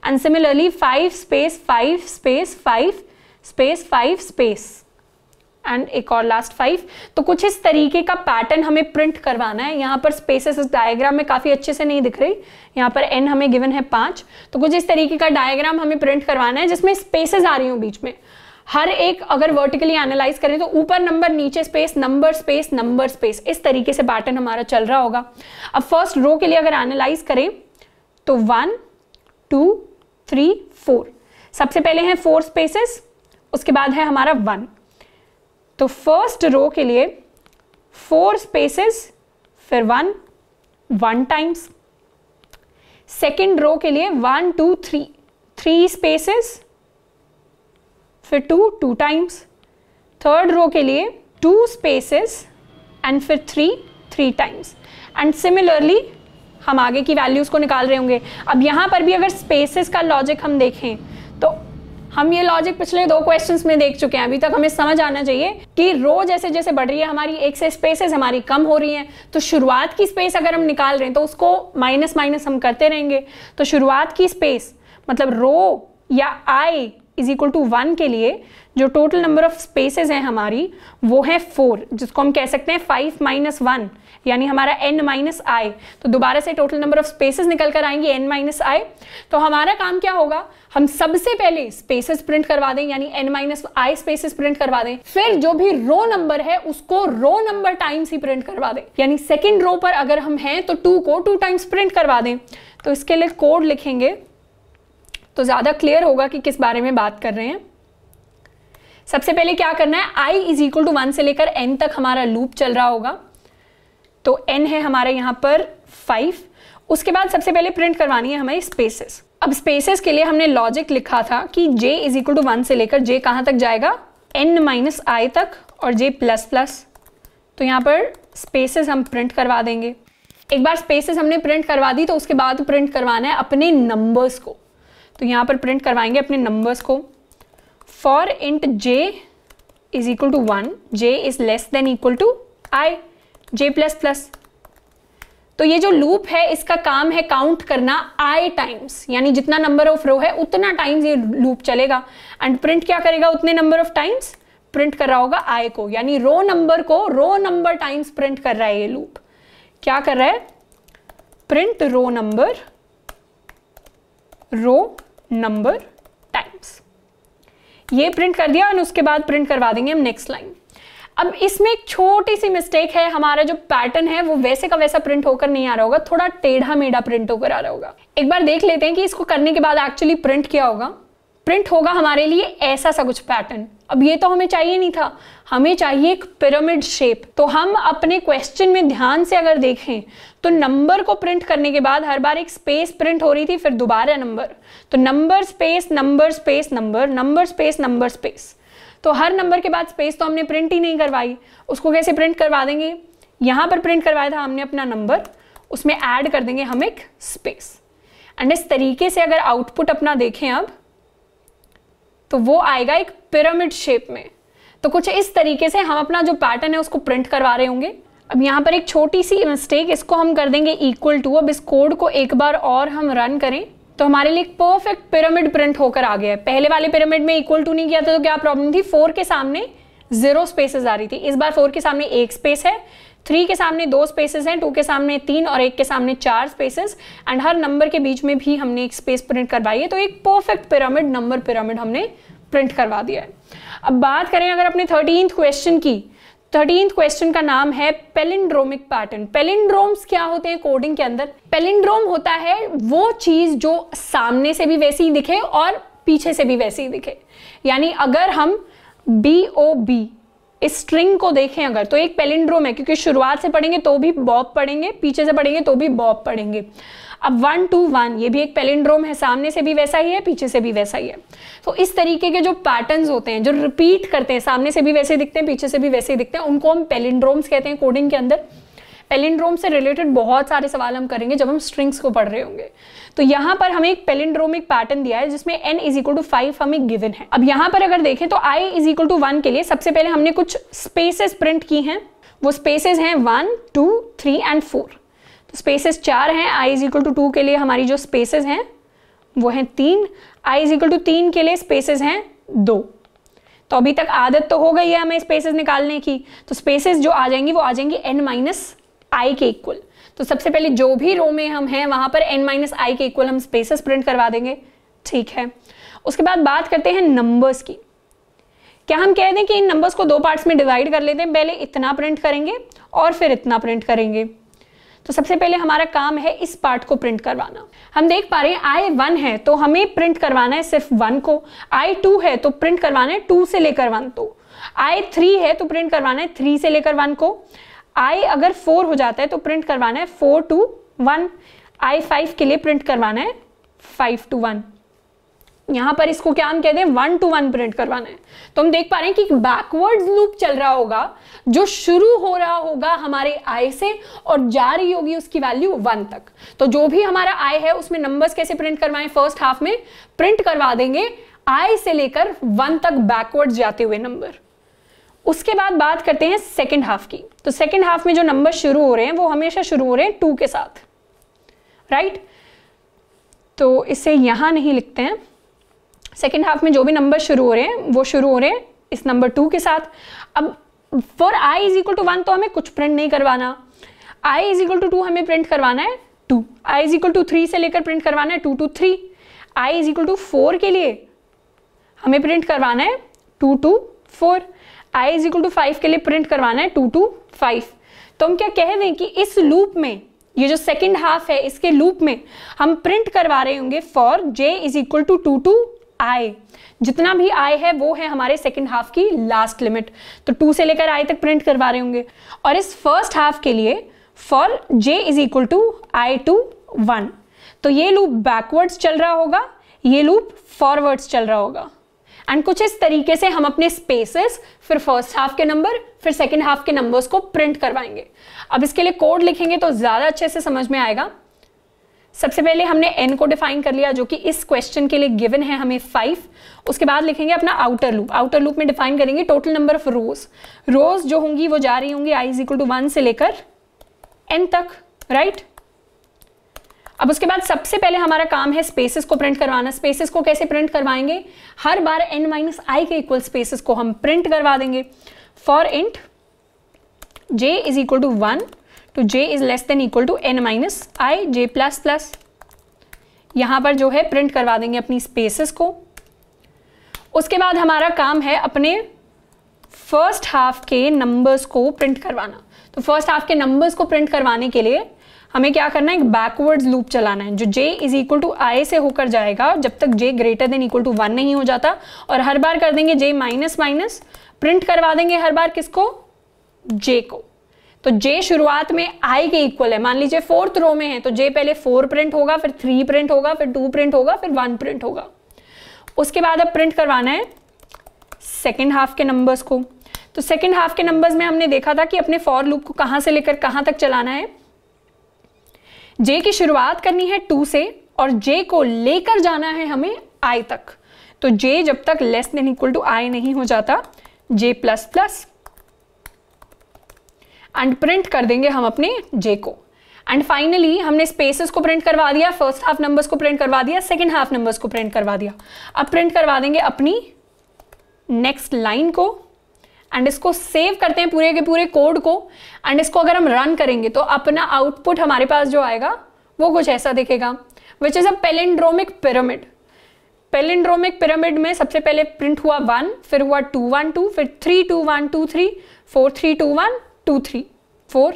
and similarly five space five space five space five space एंड एक और लास्ट फाइव तो कुछ इस तरीके का पैटर्न हमें प्रिंट करवाना है यहाँ पर स्पेसेस इस डायग्राम में काफ़ी अच्छे से नहीं दिख रही यहाँ पर एन हमें गिवन है पाँच तो कुछ इस तरीके का डायग्राम हमें प्रिंट करवाना है जिसमें स्पेसेस आ रही हूँ बीच में हर एक अगर वर्टिकली एनालाइज करें तो ऊपर नंबर नीचे space number space number space इस तरीके से पैटर्न हमारा चल रहा होगा अब फर्स्ट रो के लिए अगर एनालाइज करें तो वन टू थ्री फोर सबसे पहले हैं फोर स्पेसेस उसके बाद है हमारा वन तो फर्स्ट रो के लिए फोर स्पेसेस फिर one one times second row के लिए one two three three spaces फिर two two times third row के लिए टू स्पेसेस एंड फिर three three times and similarly हम आगे की वैल्यूज़ को निकाल रहे होंगे अब यहां पर भी अगर स्पेसेस का लॉजिक हम देखें तो हम ये लॉजिक पिछले दो क्वेश्चंस में देख चुके हैं अभी तक हमें समझ आना चाहिए कि रो जैसे जैसे बढ़ रही है हमारी एक से स्पेसेस हमारी कम हो रही हैं तो शुरुआत की स्पेस अगर हम निकाल रहे हैं तो उसको माइनस माइनस हम करते रहेंगे तो शुरुआत की स्पेस मतलब रो या आई इज इक्वल टू वन के लिए जो टोटल नंबर ऑफ स्पेसेस हैं हमारी वो है फोर जिसको हम कह सकते हैं फाइव माइनस वन यानी हमारा एन माइनस आई तो दोबारा से टोटल नंबर ऑफ स्पेसेस निकल कर आएंगे एन माइनस आई तो हमारा काम क्या होगा हम सबसे पहले स्पेसेस प्रिंट करवा दें यानी N minus I spaces print करवा दें फिर जो भी रो नंबर है उसको रो नंबर टाइम्स ही प्रिंट करवा दें यानी सेकेंड रो पर अगर हम हैं तो टू को टू टाइम्स प्रिंट करवा दें तो इसके लिए कोड लिखेंगे तो ज़्यादा क्लियर होगा कि किस बारे में बात कर रहे हैं सबसे पहले क्या करना है आई इज इक्वल टू वन से लेकर एन तक हमारा लूप चल रहा होगा तो एन है हमारे यहां पर फाइव उसके बाद सबसे पहले प्रिंट करवानी है हमारी स्पेसेस अब स्पेसेस के लिए हमने लॉजिक लिखा था कि J is equal to one से लेकर जे कहाँ तक जाएगा एन माइनस आई तक और जे प्लस प्लस तो यहाँ पर स्पेसेस हम प्रिंट करवा देंगे एक बार स्पेसेस हमने प्रिंट करवा दी तो उसके बाद प्रिंट करवाना है अपने नंबर्स को तो यहाँ पर प्रिंट करवाएंगे अपने नंबर्स को for int J is equal to one J is less than equal to I J plus plus तो ये जो लूप है इसका काम है काउंट करना आई टाइम्स यानी जितना नंबर ऑफ रो है उतना टाइम्स ये लूप चलेगा एंड प्रिंट क्या करेगा उतने नंबर ऑफ टाइम्स प्रिंट कर रहा होगा आई को यानी रो नंबर को रो नंबर टाइम्स प्रिंट कर रहा है ये लूप क्या कर रहा है print row number row number times ये प्रिंट कर दिया और उसके बाद प्रिंट करवा देंगे हम नेक्स्ट लाइन अब इसमें एक छोटी सी मिस्टेक है हमारा जो पैटर्न है वो वैसे का वैसा प्रिंट होकर नहीं आ रहा होगा थोड़ा टेढ़ा मेढ़ा प्रिंट होकर आ रहा होगा एक बार देख लेते हैं कि इसको करने के बाद एक्चुअली प्रिंट क्या होगा प्रिंट होगा हमारे लिए ऐसा सा कुछ पैटर्न अब ये तो हमें चाहिए नहीं था हमें चाहिए एक पिरामिड शेप तो हम अपने क्वेश्चन में ध्यान से अगर देखें तो नंबर को प्रिंट करने के बाद हर बार एक स्पेस प्रिंट हो रही थी फिर दोबारा नंबर तो number space number space number number space number space तो हर नंबर के बाद स्पेस तो हमने प्रिंट ही नहीं करवाई उसको कैसे प्रिंट करवा देंगे यहां पर प्रिंट करवाया था हमने अपना नंबर उसमें ऐड कर देंगे हम एक स्पेस एंड इस तरीके से अगर आउटपुट अपना देखें अब तो वो आएगा एक पिरामिड शेप में तो कुछ इस तरीके से हम अपना जो पैटर्न है उसको प्रिंट करवा रहे होंगे अब यहाँ पर एक छोटी सी मिस्टेक इसको हम कर देंगे इक्वल टू अब इस कोड को एक बार और हम रन करें तो हमारे लिए परफेक्ट पिरामिड प्रिंट होकर आ गया है पहले वाले पिरामिड में इक्वल टू नहीं किया था तो क्या प्रॉब्लम थी फोर के सामने जीरो स्पेसेस आ रही थी इस बार फोर के सामने एक स्पेस है थ्री के सामने दो स्पेसेस हैं टू के सामने तीन और एक के सामने चार स्पेसेस एंड हर नंबर के बीच में भी हमने एक स्पेस प्रिंट करवाई है तो एक परफेक्ट पिरामिड नंबर पिरामिड हमने प्रिंट करवा दिया है अब बात करें अगर अपने थर्टीन क्वेश्चन की थर्टींथ क्वेश्चन का नाम है पेलिंड्रोमिक पैटर्न पेलिंड्रोम्स क्या होते हैं कोडिंग के अंदर पेलिंड्रोम होता है वो चीज जो सामने से भी वैसी ही दिखे और पीछे से भी वैसी ही दिखे यानी अगर हम बी ओ बी इस स्ट्रिंग को देखें अगर तो एक पेलिंड्रोम है क्योंकि शुरुआत से पढ़ेंगे तो भी बॉब पढ़ेंगे पीछे से पढ़ेंगे तो भी बॉब पढ़ेंगे अब वन टू वन ये भी एक पेलिंड्रोम है सामने से भी वैसा ही है पीछे से भी वैसा ही है तो इस तरीके के जो पैटर्न होते हैं जो रिपीट करते हैं सामने से भी वैसे दिखते हैं पीछे से भी वैसे ही दिखते हैं उनको हम पेलिंड्रोम्स कहते हैं कोडिंग के अंदर पेलिंड्रोम से रिलेटेड बहुत सारे सवाल हम करेंगे जब हम स्ट्रिंग्स को पढ़ रहे होंगे तो यहाँ पर हमें एक पेलिंड्रोमिक पैटर्न दिया है जिसमें n is equal to five हमें गिवन है अब यहाँ पर अगर देखें तो i is equal to one के लिए सबसे पहले हमने कुछ स्पेसेस प्रिंट की हैं वो स्पेसेस हैं one two three and four तो स्पेसेस चार हैं आई इज इक्वल टू टू के लिए हमारी जो स्पेसेस हैं वो हैं तीन आई इज इक्वल टू तीन के लिए स्पेसेस हैं दो तो अभी तक आदत तो हो गई है हमें स्पेसेस निकालने की तो स्पेसेस जो आ जाएंगी वो आ जाएंगी एन माइनस आई के इक्वल तो सबसे पहले जो भी रो में हम हैं वहां पर एन माइनस आई के इक्वल हम स्पेसेस प्रिंट करवा देंगे ठीक है उसके बाद बात करते हैं नंबर्स की क्या हम कह दें कि इन नंबर्स को दो पार्ट्स में डिवाइड कर लेते हैं पहले इतना प्रिंट करेंगे और फिर इतना प्रिंट करेंगे तो सबसे पहले हमारा काम है इस पार्ट को प्रिंट करवाना हम देख पा रहे हैं आई वन है तो हमें प्रिंट करवाना है सिर्फ वन को आई टू है तो प्रिंट करवाना है टू से लेकर वन को आई थ्री है तो प्रिंट करवाना है थ्री से लेकर वन को आई अगर फोर हो जाता है तो प्रिंट करवाना है four two one I five के लिए प्रिंट करवाना है फाइव टू वन यहां पर इसको क्या हम कह दें वन टू वन प्रिंट करवाना है तो हम देख पा रहे हैं कि बैकवर्ड लूप चल रहा होगा जो शुरू हो रहा होगा हमारे आय से और जा रही होगी उसकी वैल्यू वन तक तो जो भी हमारा आय है उसमें नंबर्स कैसे प्रिंट करवाएं फर्स्ट हाफ में प्रिंट करवा देंगे आई से लेकर वन तक बैकवर्ड जाते हुए नंबर उसके बाद बात करते हैं सेकेंड हाफ की तो सेकेंड हाफ में जो नंबर शुरू हो रहे हैं वो हमेशा शुरू हो रहे हैं टू के साथ राइट right? तो इसे यहां नहीं लिखते हैं सेकेंड हाफ में जो भी नंबर शुरू हो रहे हैं वो शुरू हो रहे हैं इस नंबर टू के साथ अब for I is equal to one तो हमें कुछ प्रिंट नहीं करवाना I is equal to two हमें प्रिंट करवाना है two I is equal to three से लेकर प्रिंट करवाना है two two three I is equal to four के लिए हमें प्रिंट करवाना है two two four I is equal to five के लिए प्रिंट करवाना है टू टू फाइव तो हम क्या कह दें कि इस लूप में ये जो सेकेंड हाफ है इसके लूप में हम प्रिंट करवा रहे होंगे for J is equal to two two I जितना भी आय है वो है हमारे सेकेंड हाफ की लास्ट लिमिट तो टू से लेकर आई तक प्रिंट करवा रहे होंगे और इस फर्स्ट हाफ के लिए for J is equal to I two one तो ये लूप बैकवर्ड्स चल रहा होगा ये लूप फॉरवर्ड्स चल रहा होगा एंड कुछ इस तरीके से हम अपने स्पेसेस फिर फर्स्ट हाफ के नंबर फिर सेकेंड हाफ के नंबर्स को प्रिंट करवाएंगे अब इसके लिए कोड लिखेंगे तो ज़्यादा अच्छे से समझ में आएगा सबसे पहले हमने एन को डिफाइन कर लिया जो कि इस क्वेश्चन के लिए गिवन है हमें फाइव उसके बाद लिखेंगे अपना आउटर लूप आउटर लूप में डिफाइन करेंगे total number of rows rows जो होंगी वो जा रही होंगी I is equal to one से लेकर एन तक राइट अब उसके बाद सबसे पहले हमारा काम है स्पेसेस को प्रिंट करवाना स्पेसेस को कैसे प्रिंट करवाएंगे हर बार एन माइनस आई के इक्वल स्पेसेस को हम प्रिंट करवा देंगे for int J is equal to one तो j is less than equal to N minus I J plus plus यहां पर जो है प्रिंट करवा देंगे अपनी स्पेसेस को उसके बाद हमारा काम है अपने फर्स्ट हाफ के नंबर्स को प्रिंट करवाना तो फर्स्ट हाफ के नंबर्स को प्रिंट करवाने के लिए हमें क्या करना है एक बैकवर्ड्स लूप चलाना है जो j is equal to I से होकर जाएगा जब तक j greater than equal to one नहीं हो जाता और हर बार कर देंगे j माइनस माइनस प्रिंट करवा देंगे हर बार किसको j को तो जे शुरुआत में आई के इक्वल है मान लीजिए फोर्थ रो में है तो जे पहले फोर प्रिंट होगा फिर थ्री प्रिंट होगा फिर टू प्रिंट होगा फिर वन प्रिंट होगा उसके बाद अब प्रिंट करवाना है सेकेंड हाफ के नंबर्स को तो सेकेंड हाफ के नंबर्स में हमने देखा था कि अपने फॉर लूप को कहां से लेकर कहां तक चलाना है जे की शुरुआत करनी है टू से और जे को लेकर जाना है हमें आई तक तो जे जब तक less than equal to I नहीं हो जाता J plus plus and print कर देंगे हम अपने जे को एंड फाइनली हमने स्पेसेस को प्रिंट करवा दिया फर्स्ट हाफ नंबर्स को प्रिंट करवा दिया सेकेंड हाफ नंबर्स को प्रिंट करवा दिया अब प्रिंट करवा देंगे अपनी नेक्स्ट लाइन को एंड इसको सेव करते हैं पूरे के पूरे कोड को एंड इसको अगर हम रन करेंगे तो अपना आउटपुट हमारे पास जो आएगा वो कुछ ऐसा दिखेगा which is a palindromic pyramid palindromic pyramid में सबसे पहले प्रिंट हुआ वन फिर हुआ टू वन टू फिर three two one two three four three two one two three four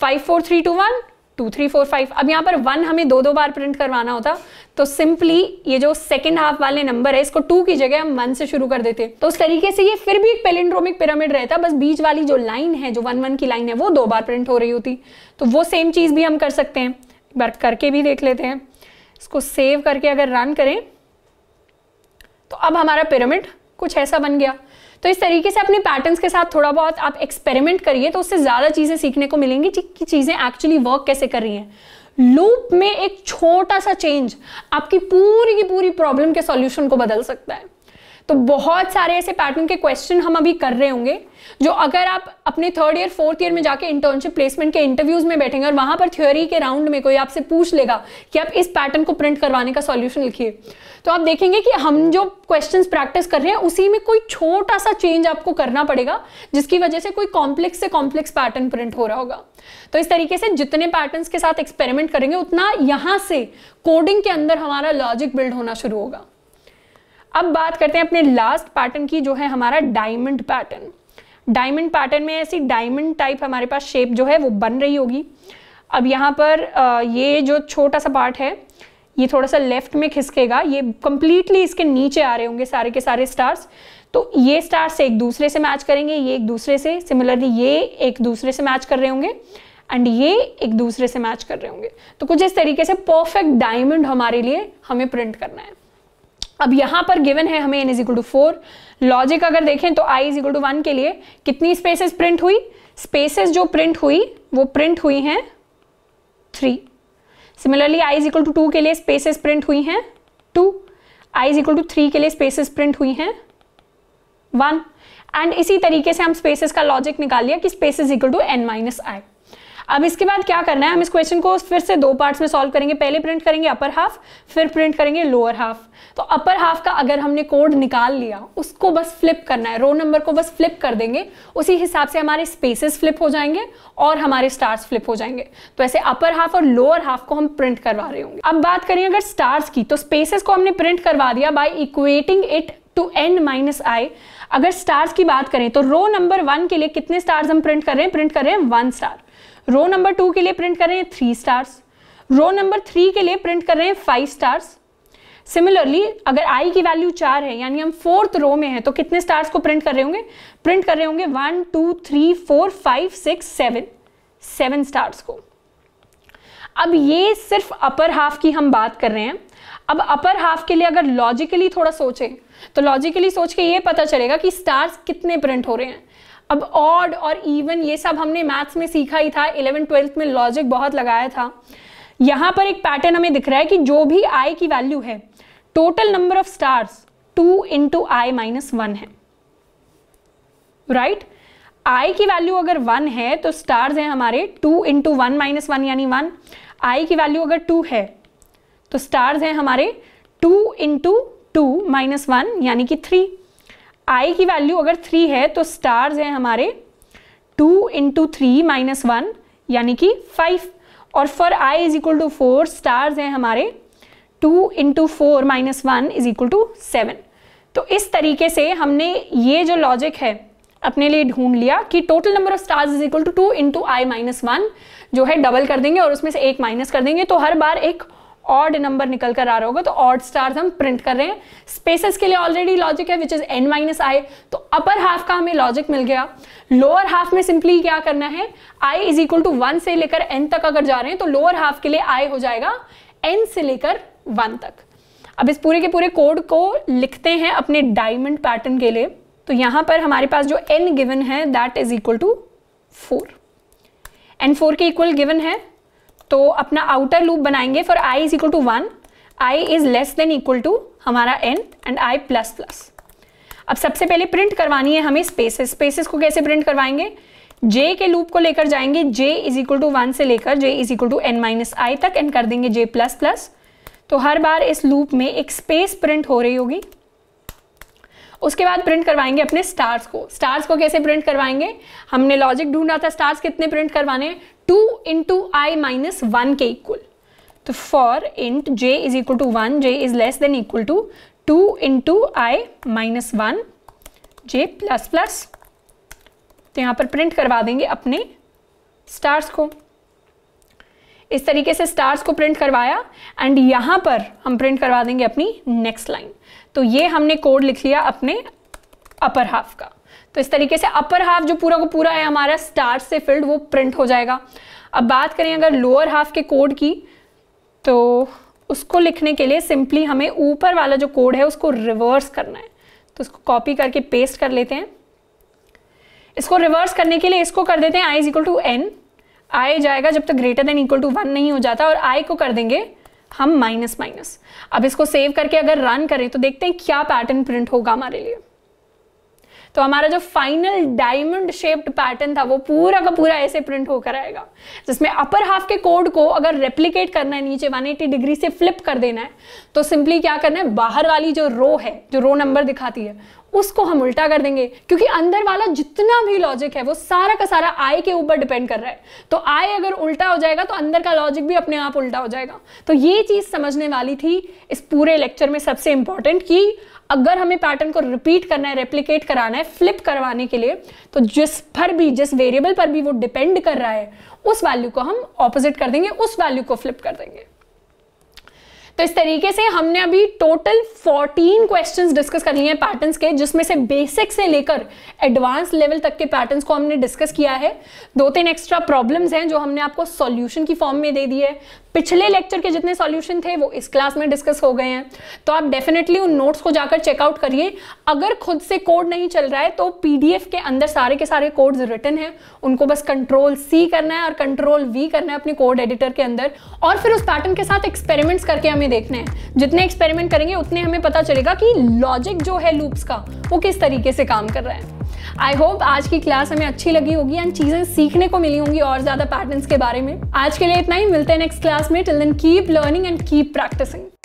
five four three two one two three four five अब यहाँ पर वन हमें दो दो बार प्रिंट करवाना होता तो सिंपली ये जो सेकंड हाफ वाले नंबर है इसको टू की जगह हम वन से शुरू कर देते तो उस तरीके से ये फिर भी एक पेलिंड्रोमिक पिरामिड रहता बस बीच वाली जो लाइन है जो वन वन की लाइन है वो दो बार प्रिंट हो रही होती तो वो सेम चीज़ भी हम कर सकते हैं एक बार करके भी देख लेते हैं इसको सेव करके अगर रन करें तो अब हमारा पिरामिड कुछ ऐसा बन गया तो इस तरीके से अपने पैटर्न के साथ थोड़ा बहुत आप एक्सपेरिमेंट करिए तो उससे ज़्यादा चीज़ें सीखने को मिलेंगी कि चीज़ें एक्चुअली वर्क कैसे कर रही हैं लूप में एक छोटा सा चेंज आपकी पूरी की पूरी प्रॉब्लम के सॉल्यूशन को बदल सकता है तो बहुत सारे ऐसे पैटर्न के क्वेश्चन हम अभी कर रहे होंगे जो अगर आप अपने थर्ड ईयर फोर्थ ईयर में जाके इंटर्नशिप प्लेसमेंट के इंटरव्यूज में बैठेंगे और वहां पर थ्योरी के राउंड में कोई आपसे पूछ लेगा कि आप इस पैटर्न को प्रिंट करवाने का सॉल्यूशन लिखिए तो आप देखेंगे कि हम जो क्वेश्चंस प्रैक्टिस कर रहे हैं उसी में कोई छोटा सा चेंज आपको करना पड़ेगा जिसकी वजह से कोई कॉम्प्लेक्स से कॉम्प्लेक्स पैटर्न प्रिंट हो रहा होगा तो इस तरीके से जितने पैटर्न के साथ एक्सपेरिमेंट करेंगे उतना यहां से कोडिंग के अंदर हमारा लॉजिक बिल्ड होना शुरू होगा अब बात करते हैं अपने लास्ट पैटर्न की जो है हमारा डायमंड पैटर्न डायमंड पैटर्न में ऐसी डायमंड टाइप हमारे पास शेप जो है वो बन रही होगी अब यहाँ पर ये जो छोटा सा पार्ट है ये थोड़ा सा लेफ्ट में खिसकेगा ये कम्प्लीटली इसके नीचे आ रहे होंगे सारे के सारे स्टार्स तो ये स्टार्स एक दूसरे से मैच करेंगे ये एक दूसरे से सिमिलरली ये एक दूसरे से मैच कर रहे होंगे एंड ये एक दूसरे से मैच कर रहे होंगे तो कुछ इस तरीके से परफेक्ट डायमंड हमारे लिए हमें प्रिंट करना है अब यहाँ पर गिवन है हमें N is equal to four logic अगर देखें तो आई इज इक्वल टू वन के लिए कितनी स्पेसेस प्रिंट हुई स्पेसेस जो प्रिंट हुई वो प्रिंट हुई हैं three similarly I is equal to two के लिए स्पेसेस प्रिंट हुई हैं two I is equal to three के लिए स्पेसेस प्रिंट हुई हैं वन एंड इसी तरीके से हम स्पेसेस का लॉजिक निकाल लिया कि spaces equal to N minus I अब इसके बाद क्या करना है हम इस क्वेश्चन को फिर से दो पार्ट्स में सॉल्व करेंगे पहले प्रिंट करेंगे अपर हाफ फिर प्रिंट करेंगे लोअर हाफ तो अपर हाफ का अगर हमने कोड निकाल लिया उसको बस फ्लिप करना है रो नंबर को बस फ्लिप कर देंगे उसी हिसाब से हमारे स्पेसेस फ्लिप हो जाएंगे और हमारे स्टार्स फ्लिप हो जाएंगे तो ऐसे अपर हाफ और लोअर हाफ को हम प्रिंट करवा रहे होंगे अब बात करें अगर स्टार्स की तो स्पेसेस को हमने प्रिंट करवा दिया by equating it to N minus I अगर स्टार्स की बात करें तो रो नंबर वन के लिए कितने स्टार्स हम प्रिंट कर रहे हैं प्रिंट कर रहे हैं one star row number two के लिए प्रिंट कर रहे हैं three stars row number three के लिए प्रिंट कर रहे हैं फाइव स्टार्स सिमिलरली अगर आई की वैल्यू चार है यानी हम फोर्थ रो में हैं तो कितने स्टार्स को प्रिंट कर रहे होंगे प्रिंट कर रहे होंगे one two three four five six seven seven stars को अब ये सिर्फ अपर हाफ की हम बात कर रहे हैं अब अपर हाफ के लिए अगर लॉजिकली थोड़ा सोचें तो लॉजिकली सोच के ये पता चलेगा कि स्टार्स कितने प्रिंट हो रहे हैं अब ऑड और इवन ये सब हमने मैथ्स में सीखा ही था इलेवन ट्वेल्थ में लॉजिक बहुत लगाया था यहाँ पर एक पैटर्न हमें दिख रहा है कि जो भी आई की वैल्यू है total number of stars two into I minus one है राइट right? आई की वैल्यू अगर वन है तो स्टार्स हैं हमारे two into one minus one यानी वन आई की वैल्यू अगर टू है तो स्टार्स हैं हमारे two into two minus one यानी कि थ्री आई की वैल्यू अगर थ्री है तो स्टार्स हैं हमारे two into three minus one यानी कि फाइव और for I is equal to four stars हैं हमारे two into four minus one is equal to seven तो इस तरीके से हमने ये जो लॉजिक है अपने लिए ढूंढ लिया कि total number of stars is equal to two into I minus one जो है डबल कर देंगे और उसमें से एक माइनस कर देंगे तो हर बार एक ऑड नंबर निकल कर आ रहा होगा तो ऑड स्टार्स हम प्रिंट कर रहे हैं स्पेसेस के लिए ऑलरेडी लॉजिक है विच इज एन माइनस आई तो अपर हाफ का हमें लॉजिक मिल गया लोअर हाफ में सिंपली क्या करना है आई इज इक्वल टू वन से लेकर एन तक अगर जा रहे हैं तो लोअर हाफ के लिए आई हो जाएगा एन से लेकर वन तक अब इस पूरे के पूरे कोड को लिखते हैं अपने डायमंड पैटर्न के लिए तो यहां पर हमारे पास जो एन गिवन है that is equal to four N four के इक्वल गिवन है तो अपना आउटर लूप बनाएंगे for I is equal to one I is less than equal to हमारा N and I plus plus अब सबसे पहले प्रिंट करवानी है हमें स्पेसेस स्पेसेस को कैसे प्रिंट करवाएंगे जे के लूप को लेकर जाएंगे J is equal to one से लेकर J is equal to N minus I तक एंड कर देंगे जे प्लस प्लस तो हर बार इस लूप में एक स्पेस प्रिंट हो रही होगी उसके बाद प्रिंट करवाएंगे अपने स्टार्स को स्टार्स को कैसे प्रिंट करवाएंगे हमने लॉजिक ढूंढा था स्टार्स कितने प्रिंट करवाने टू इंटू आई माइनस वन के इक्वल तो for int J is equal to one J is less than equal to two into I minus one j plus plus तो यहां पर प्रिंट करवा देंगे अपने स्टार्स को इस तरीके से स्टार्स को प्रिंट करवाया एंड यहां पर हम प्रिंट करवा देंगे अपनी नेक्स्ट लाइन तो ये हमने कोड लिख लिया अपने अपर हाफ का तो इस तरीके से अपर हाफ जो पूरा को पूरा है हमारा स्टार से फिल्ड वो प्रिंट हो जाएगा अब बात करें अगर लोअर हाफ के कोड की तो उसको लिखने के लिए सिंपली हमें ऊपर वाला जो कोड है उसको रिवर्स करना है तो उसको कॉपी करके पेस्ट कर लेते हैं इसको रिवर्स करने के लिए इसको कर देते हैं आई is equal to n i जाएगा जब तक greater than equal to one नहीं हो जाता और आई को कर देंगे हम माइनस माइनस अब इसको सेव करके अगर रन करें तो देखते हैं क्या पैटर्न प्रिंट होगा हमारे लिए तो हमारा जो फाइनल डायमंड शेप्ड पैटर्न था वो पूरा का पूरा ऐसे प्रिंट होकर आएगा जिसमें अपर हाफ के कोड को अगर रेप्लीकेट करना है नीचे 180 डिग्री से फ्लिप कर देना है तो सिंपली क्या करना है बाहर वाली जो रो है जो रो नंबर दिखाती है उसको हम उल्टा कर देंगे क्योंकि अंदर वाला जितना भी लॉजिक है वो सारा का सारा आय के ऊपर डिपेंड कर रहा है तो आय अगर उल्टा हो जाएगा तो अंदर का लॉजिक भी अपने आप उल्टा हो जाएगा तो ये चीज़ समझने वाली थी इस पूरे लेक्चर में सबसे इंपॉर्टेंट कि अगर हमें पैटर्न को रिपीट करना है रेप्लीकेट कराना है फ्लिप करवाने के लिए तो जिस पर भी जिस वेरिएबल पर भी वो डिपेंड कर रहा है उस वैल्यू को हम ऑपोजिट कर देंगे उस वैल्यू को फ्लिप कर देंगे तो इस तरीके से हमने अभी टोटल 14 क्वेश्चंस डिस्कस कर लिए हैं पैटर्न्स के जिसमें से बेसिक से लेकर एडवांस लेवल तक के पैटर्न्स को हमने डिस्कस किया है दो तीन एक्स्ट्रा प्रॉब्लम्स हैं जो हमने आपको सॉल्यूशन की फॉर्म में दे दी है पिछले लेक्चर के जितने सॉल्यूशन थे वो इस क्लास में डिस्कस हो गए हैं तो आप डेफिनेटली उन नोट्स को जाकर चेकआउट करिए अगर खुद से कोड नहीं चल रहा है तो पीडीएफ के अंदर सारे के सारे कोड्स रिटर्न हैं उनको बस कंट्रोल सी करना है और कंट्रोल वी करना है अपने कोड एडिटर के अंदर और फिर उस पैटर्न के साथ एक्सपेरिमेंट्स करके हमें देखना है जितने एक्सपेरिमेंट करेंगे उतने हमें पता चलेगा कि लॉजिक जो है लूप्स का वो किस तरीके से काम कर रहा है आई होप आज की क्लास हमें अच्छी लगी होगी एंड चीज़ें सीखने को मिली होंगी और ज़्यादा पैटर्न्स के बारे में आज के लिए इतना ही मिलते हैं नेक्स्ट क्लास में till then keep learning and keep practising